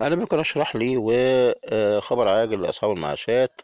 أهلا بكم أشرح لي وخبر آه، عاجل لأصحاب المعاشات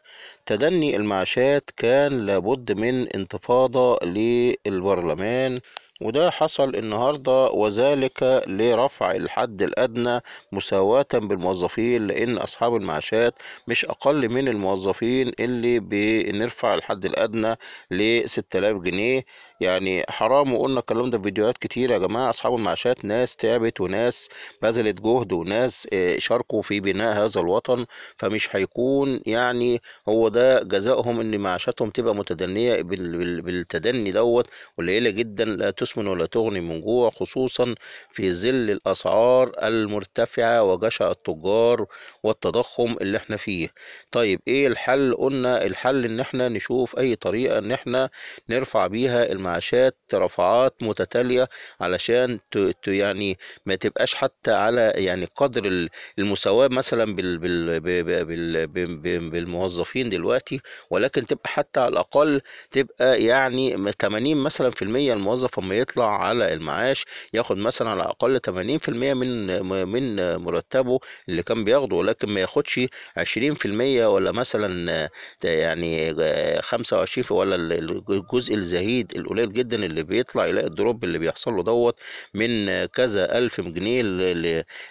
تدني المعاشات كان لابد من انتفاضة للبرلمان وده حصل النهاردة وذلك لرفع الحد الأدنى مساواة بالموظفين لأن أصحاب المعاشات مش أقل من الموظفين اللي بنرفع الحد الأدنى ل 6000 جنيه يعني حرام وقلنا الكلام ده في فيديوهات كتير يا جماعة أصحاب المعاشات ناس تعبت وناس بذلت جهد وناس آه، شاركوا في بناء هذا الوطن فمش هيكون يعني هو ده جزاؤهم إن معاشاتهم تبقى متدنية بالتدني دوت قليلة جدا لا تس تسمن ولا تغني من جوع خصوصا في ظل الأسعار المرتفعة وجشع التجار والتضخم اللي احنا فيه طيب ايه الحل قلنا الحل ان احنا نشوف اي طريقة ان احنا نرفع بيها المعاشات رفعات متتالية علشان يعني ما تبقاش حتى على يعني قدر المساواة مثلا بال بال بال بال بال بالموظفين دلوقتي ولكن تبقى حتى على الأقل تبقى يعني 80 مثلا في المية الموظف اما هيطلع على المعاش ياخد مثلا على الاقل 80% من من مرتبه اللي كان بياخده ولكن ما ياخدش 20% ولا مثلا يعني 25 ولا الجزء الزهيد القليل جدا اللي بيطلع يلاقي الدروب اللي بيحصل له دوت من كذا ألف جنيه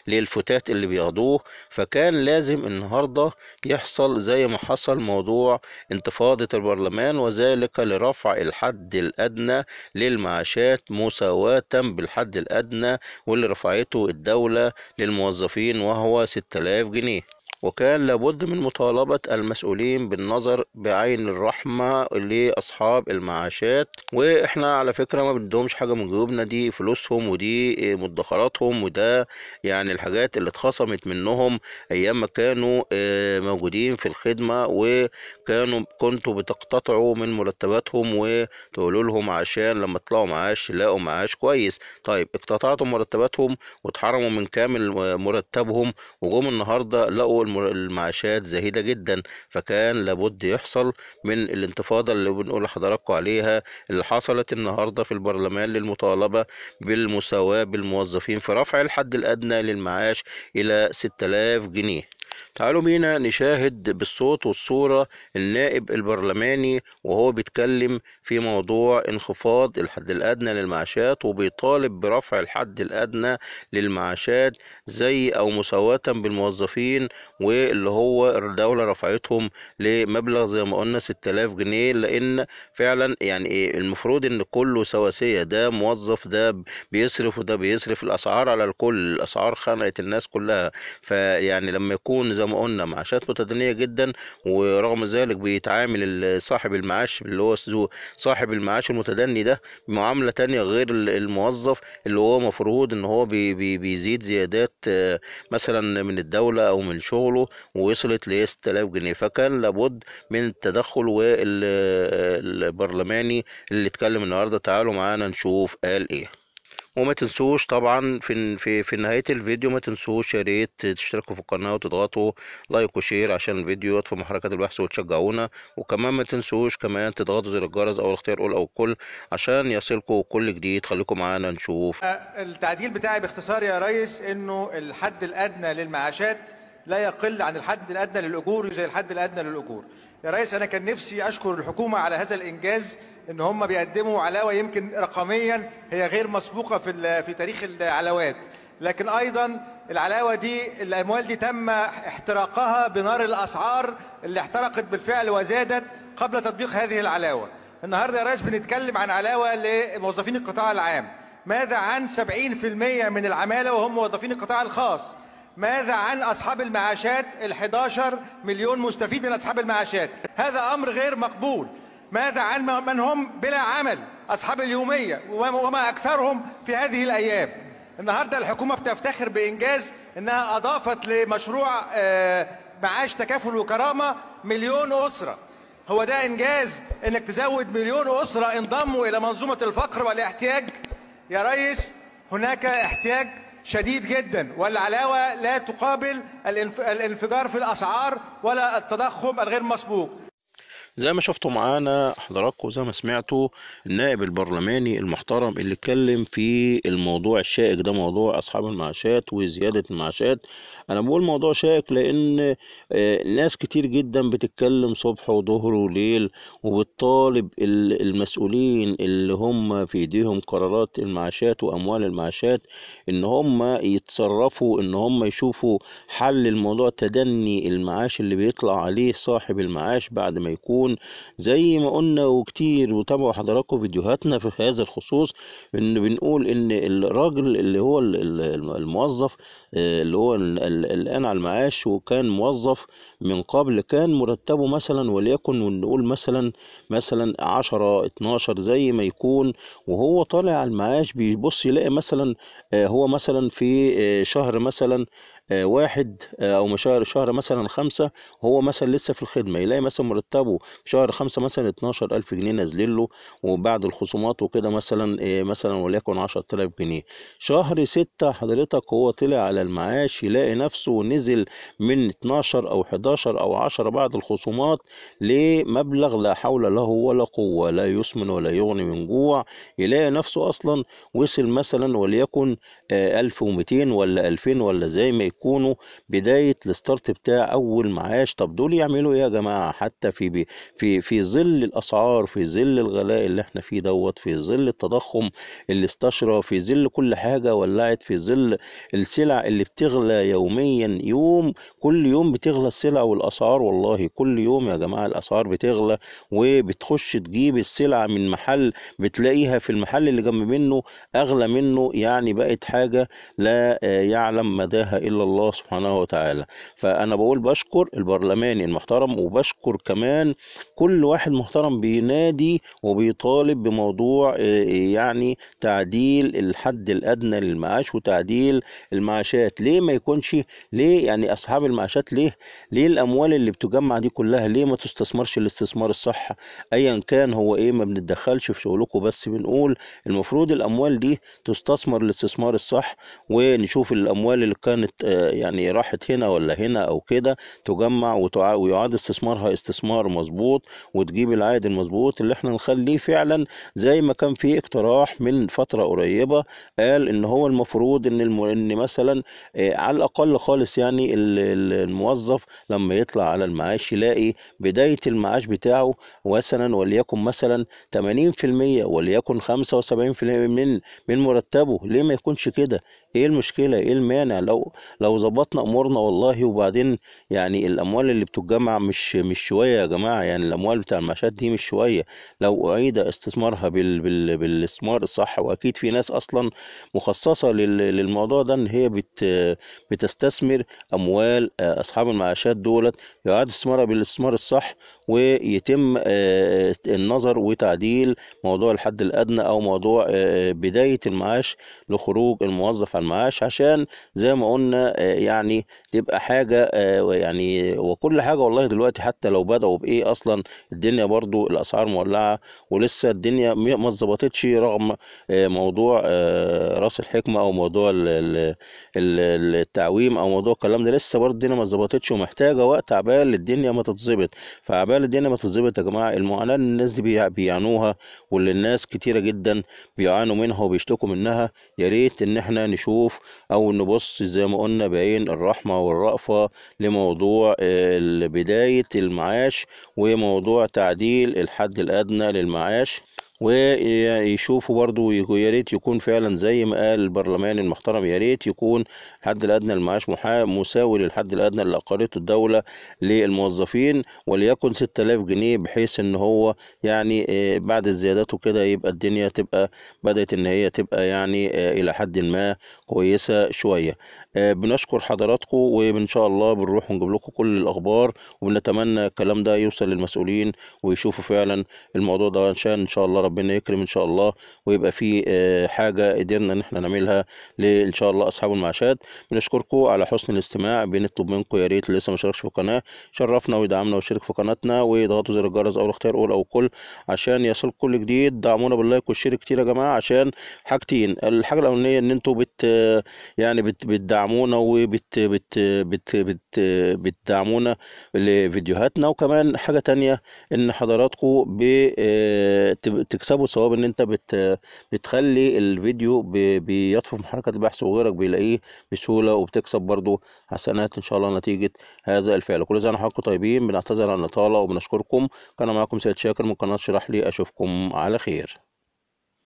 للفتات اللي بياخدوه فكان لازم النهارده يحصل زي ما حصل موضوع انتفاضة البرلمان وذلك لرفع الحد الأدنى للمعاشات كانت مساواة بالحد الأدنى واللي رفعته الدولة للموظفين وهو 6000 جنيه وكان لابد من مطالبة المسؤولين بالنظر بعين الرحمة لأصحاب المعاشات وإحنا على فكرة ما بندهمش حاجة من جيوبنا دي فلوسهم ودي مدخراتهم وده يعني الحاجات اللي اتخصمت منهم أيام ما كانوا آه، موجودين في الخدمة وكانوا كنتوا بتقتطعوا من مرتباتهم وتقولوا لهم عشان لما تطلعوا معاش لقوا معاش كويس طيب اقتطعتوا مرتباتهم واتحرموا من كامل مرتبهم وجم النهارده لقوا المعاشات زهيدة جدا فكان لابد يحصل من الانتفاضة اللي بنقول لحضراتكم عليها اللي حصلت النهاردة في البرلمان للمطالبة بالمساواة بالموظفين في رفع الحد الأدنى للمعاش إلى 6000 جنيه تعالوا بينا نشاهد بالصوت والصورة النائب البرلماني وهو بيتكلم في موضوع انخفاض الحد الأدنى للمعاشات وبيطالب برفع الحد الأدنى للمعاشات زي أو مساواة بالموظفين واللي هو الدولة رفعتهم لمبلغ زي ما قلنا 6000 جنيه لأن فعلا يعني إيه، المفروض إن كله سواسية ده موظف ده بيصرف وده بيصرف الأسعار على الكل الأسعار خانقت الناس كلها فيعني لما يكون لان زي ما قلنا معاشات متدنيه جدا ورغم ذلك بيتعامل صاحب المعاش اللي هو صاحب المعاش المتدني ده معامله تانية غير الموظف اللي هو مفروض ان هو بي بي بيزيد زيادات مثلا من الدوله او من شغله ووصلت ل 6000 جنيه فكان لابد من التدخل والبرلماني اللي اتكلم النهارده تعالوا معانا نشوف قال ايه وما تنسوش طبعا في في في نهايه الفيديو ما تنسوش يا ريت تشتركوا في القناه وتضغطوا لايك وشير عشان الفيديو يطفي محركات البحث وتشجعونا وكمان ما تنسوش كمان تضغطوا زر الجرس او الاختيار اول او كل عشان يصلكم كل جديد خليكم معانا نشوف التعديل بتاعي باختصار يا ريس انه الحد الادنى للمعاشات لا يقل عن الحد الأدنى للأجور زي الحد الأدنى للأجور يا ريس أنا كان نفسي أشكر الحكومة على هذا الإنجاز إن هم بيقدموا علاوة يمكن رقميا هي غير مسبوقة في, في تاريخ العلاوات لكن أيضا العلاوة دي الأموال دي تم احتراقها بنار الأسعار اللي احترقت بالفعل وزادت قبل تطبيق هذه العلاوة النهاردة يا ريس بنتكلم عن علاوة لموظفين القطاع العام ماذا عن 70% من العمالة وهم موظفين القطاع الخاص ماذا عن أصحاب المعاشات ال 11 مليون مستفيد من أصحاب المعاشات هذا أمر غير مقبول ماذا عن من هم بلا عمل أصحاب اليومية وما أكثرهم في هذه الأيام النهاردة الحكومة بتفتخر بإنجاز أنها أضافت لمشروع آه، معاش تكافل وكرامة مليون أسرة هو ده إنجاز أنك تزود مليون أسرة انضموا إلى منظومة الفقر والاحتياج يا ريس هناك احتياج شديد جدا والعلاوه لا تقابل الانفجار في الاسعار ولا التضخم الغير مسبوق زي ما شفتوا معانا حضراتكم زي ما سمعتوا النائب البرلماني المحترم اللي اتكلم في الموضوع الشائك ده موضوع اصحاب المعاشات وزياده المعاشات انا بقول موضوع شائك لان آه، ناس كتير جدا بتتكلم صبح وظهر وليل وبتطالب المسؤولين اللي هم في ايديهم قرارات المعاشات واموال المعاشات ان هم يتصرفوا ان هم يشوفوا حل الموضوع تدني المعاش اللي بيطلع عليه صاحب المعاش بعد ما يكون يكون زي ما قلنا وكتير وتابعوا حضراتكم فيديوهاتنا في هذا الخصوص ان بنقول ان الراجل اللي هو الموظف آه، اللي هو الان على المعاش وكان موظف من قبل كان مرتبه مثلا وليكن نقول مثلا مثلا 10 12 زي ما يكون وهو طالع على المعاش بيبص يلاقي مثلا آه، هو مثلا في آه، شهر مثلا واحد او شهر شهر مثلا خمسة هو مثلا لسه في الخدمة يلاقي مثلا مرتبه شهر خمسة مثلا 12000 جنيه نازلين له وبعد الخصومات وكده مثلا إيه مثلا وليكن 10000 جنيه شهر ستة حضرتك هو طلع على المعاش يلاقي نفسه نزل من 12 أو 11 أو 10 بعد الخصومات لمبلغ لا حول له ولا قوة لا يسمن ولا يغني من جوع يلاقي نفسه أصلا وصل مثلا وليكن 1200 آه، ولا 2000 ولا زي ما يكونوا بداية الستارت بتاع أول معاش طب دول يعملوا إيه يا جماعة حتى في بيه في في ظل الاسعار في ظل الغلاء اللي احنا فيه دوت في ظل التضخم اللي استشرى في ظل كل حاجه ولعت في ظل السلع اللي بتغلى يوميا يوم كل يوم بتغلى السلع والاسعار والله كل يوم يا جماعه الاسعار بتغلى وبتخش تجيب السلع من محل بتلاقيها في المحل اللي جنب منه اغلى منه يعني بقت حاجه لا يعلم مداها الا الله سبحانه وتعالى فانا بقول بشكر البرلماني المحترم وبشكر كمان كل واحد محترم بينادي وبيطالب بموضوع آه، يعني تعديل الحد الادنى للمعاش وتعديل المعاشات ليه ما يكونش ليه يعني اصحاب المعاشات ليه ليه الاموال اللي بتجمع دي كلها ليه ما تستثمرش الاستثمار الصح ايا كان هو ايه ما بنتدخلش في شغلكم بس بنقول المفروض الاموال دي تستثمر الاستثمار الصح ونشوف الاموال اللي كانت آه، يعني راحت هنا ولا هنا او كده تجمع ويعاد استثمارها استثمار مظبوط المظبوط وتجيب العائد المظبوط اللي احنا نخليه فعلا زي ما كان في اقتراح من فترة قريبة قال ان هو المفروض ان الم... ان مثلا اه على الاقل خالص يعني الموظف لما يطلع على المعاش يلاقي بداية المعاش بتاعه مثلا وليكن مثلا 80% وليكن 75% من من مرتبه ليه ما يكونش كده ايه المشكله ايه المانع لو لو ظبطنا امورنا والله وبعدين يعني الاموال اللي بتتجمع مش مش شويه يا جماعه يعني الاموال بتاع المعاشات دي مش شويه لو اعيد استثمارها بال بال بالاستثمار الصح واكيد في ناس اصلا مخصصه للموضوع ده ان هي بت بتستثمر اموال آه، اصحاب المعاشات دولت يعاد استثمارها بالاستثمار الصح ويتم آه، النظر وتعديل موضوع الحد الأدنى أو موضوع آه، آه، بداية المعاش لخروج الموظف عن المعاش عشان زي ما قلنا يعني تبقى حاجة يعني وكل حاجة والله دلوقتي حتى لو بدأوا بإيه أصلا الدنيا برضو الأسعار مولعة ولسه الدنيا ما اتظبطتش رغم موضوع راس الحكمة أو موضوع التعويم أو موضوع الكلام ده لسه برضو الدنيا ما اتظبطتش ومحتاجة وقت عبال الدنيا ما تتظبط فعبال المسألة دي ما تتظبط يا جماعة المعاناة اللي الناس دي بيعانوها واللي الناس كتيرة جدا بيعانوا منها وبيشتكوا منها يا ريت إن إحنا نشوف أو نبص زي ما قلنا بعين الرحمة والرأفة لموضوع آه، بداية المعاش وموضوع تعديل الحد الأدنى للمعاش ويشوفوا برضو يا ريت يكون فعلا زي ما قال البرلمان المحترم يا ريت يكون الحد الادنى المعاش مساوي للحد الادنى اللي اقرته الدوله للموظفين وليكن 6000 جنيه بحيث ان هو يعني آه، بعد الزيادات وكده يبقى الدنيا تبقى بدات ان هي تبقى يعني آه، الى حد ما كويسة شوية آه، بنشكر حضراتكم وإن شاء الله بنروح ونجيب لكم كل الأخبار وبنتمنى الكلام ده يوصل للمسؤولين ويشوفوا فعلا الموضوع ده عشان إن شاء الله ربنا يكرم إن شاء الله ويبقى في آه، حاجة قدرنا إن إحنا نعملها لإن شاء الله أصحاب المعاشات بنشكركم على حسن الاستماع بنطلب منكم يا ريت اللي لسه ما شاركش في القناة شرفنا ويدعمنا ويشارك في قناتنا ويضغطوا زر الجرس أو الاختيار أول أو كل عشان يصل كل جديد دعمونا باللايك والشير كتير يا جماعة عشان حاجتين الحاجة الأولانية إن أنتوا بت يعني بتدعمونا وبت بت بت بت بتدعمونا لفيديوهاتنا وكمان حاجة تانية ان حضراتكم تكسبوا ثواب ان انت بت بتخلي الفيديو بيطفو في محركة البحث وغيرك بيلاقيه بسهولة وبتكسب برضو حسنات ان شاء الله نتيجة هذا الفعل كل سنة وحضراتكم طيبين بنعتذر عن الإطالة وبنشكركم كان معكم سيد شاكر من قناة شرح لي اشوفكم على خير